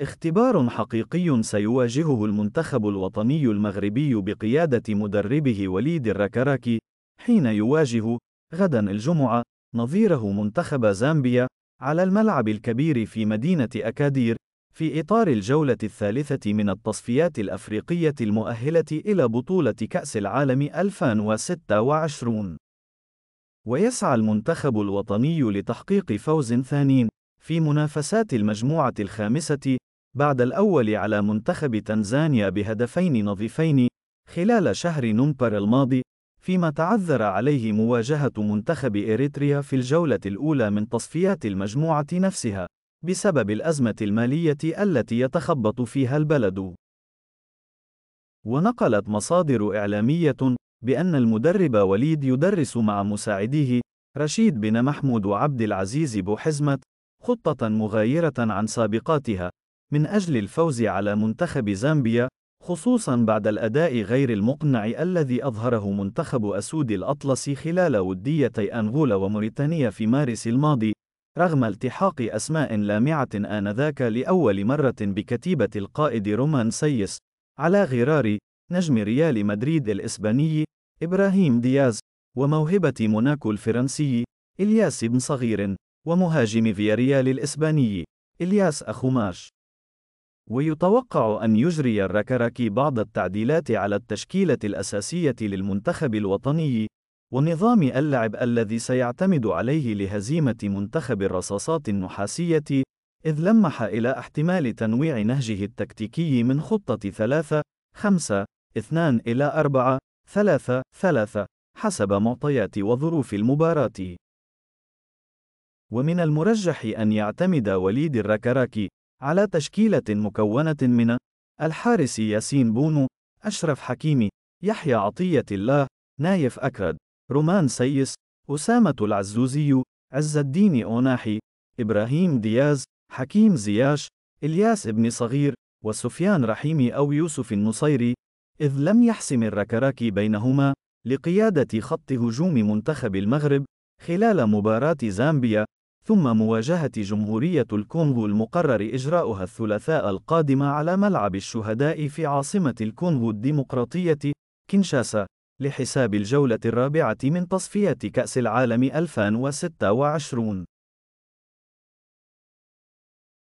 اختبار حقيقي سيواجهه المنتخب الوطني المغربي بقيادة مدربه وليد الركراكي حين يواجه غدا الجمعة نظيره منتخب زامبيا على الملعب الكبير في مدينة أكادير في إطار الجولة الثالثة من التصفيات الأفريقية المؤهلة إلى بطولة كأس العالم 2026 ويسعى المنتخب الوطني لتحقيق فوز ثاني في منافسات المجموعة الخامسة بعد الأول على منتخب تنزانيا بهدفين نظيفين خلال شهر نومبر الماضي، فيما تعذر عليه مواجهة منتخب إريتريا في الجولة الأولى من تصفيات المجموعة نفسها، بسبب الأزمة المالية التي يتخبط فيها البلد. ونقلت مصادر إعلامية بأن المدرب وليد يدرس مع مساعديه رشيد بن محمود وعبد العزيز بوحزمة خطة مغايرة عن سابقاتها، من أجل الفوز على منتخب زامبيا، خصوصًا بعد الأداء غير المقنع الذي أظهره منتخب أسود الأطلس خلال وديتي أنغولا وموريتانيا في مارس الماضي، رغم التحاق أسماء لامعة آنذاك لأول مرة بكتيبة القائد رومان سيس، على غرار نجم ريال مدريد الإسباني إبراهيم دياز، وموهبة موناكو الفرنسي إلياس بن صغير. ومهاجم فياريال الإسباني إلياس أخوماش ويتوقع أن يجري الركراكي بعض التعديلات على التشكيلة الأساسية للمنتخب الوطني ونظام اللعب الذي سيعتمد عليه لهزيمة منتخب الرصاصات النحاسية إذ لمح إلى احتمال تنويع نهجه التكتيكي من خطة 3 5 2 إلى 4 3 3 حسب معطيات وظروف المباراة ومن المرجح أن يعتمد وليد الركراكي على تشكيلة مكونة من الحارس ياسين بونو، أشرف حكيمي، يحيى عطية الله، نايف أكرد، رومان سيس، أسامة العزوزي، عز الدين أوناحي، إبراهيم دياز، حكيم زياش، إلياس ابن صغير، وسفيان رحيمي أو يوسف النصيري، إذ لم يحسم الركراكي بينهما لقيادة خط هجوم منتخب المغرب خلال مباراة زامبيا، ثم مواجهة جمهورية الكونغو المقرر إجراؤها الثلاثاء القادم على ملعب الشهداء في عاصمة الكونغو الديمقراطية، كينشاسا، لحساب الجولة الرابعة من تصفيات كأس العالم 2026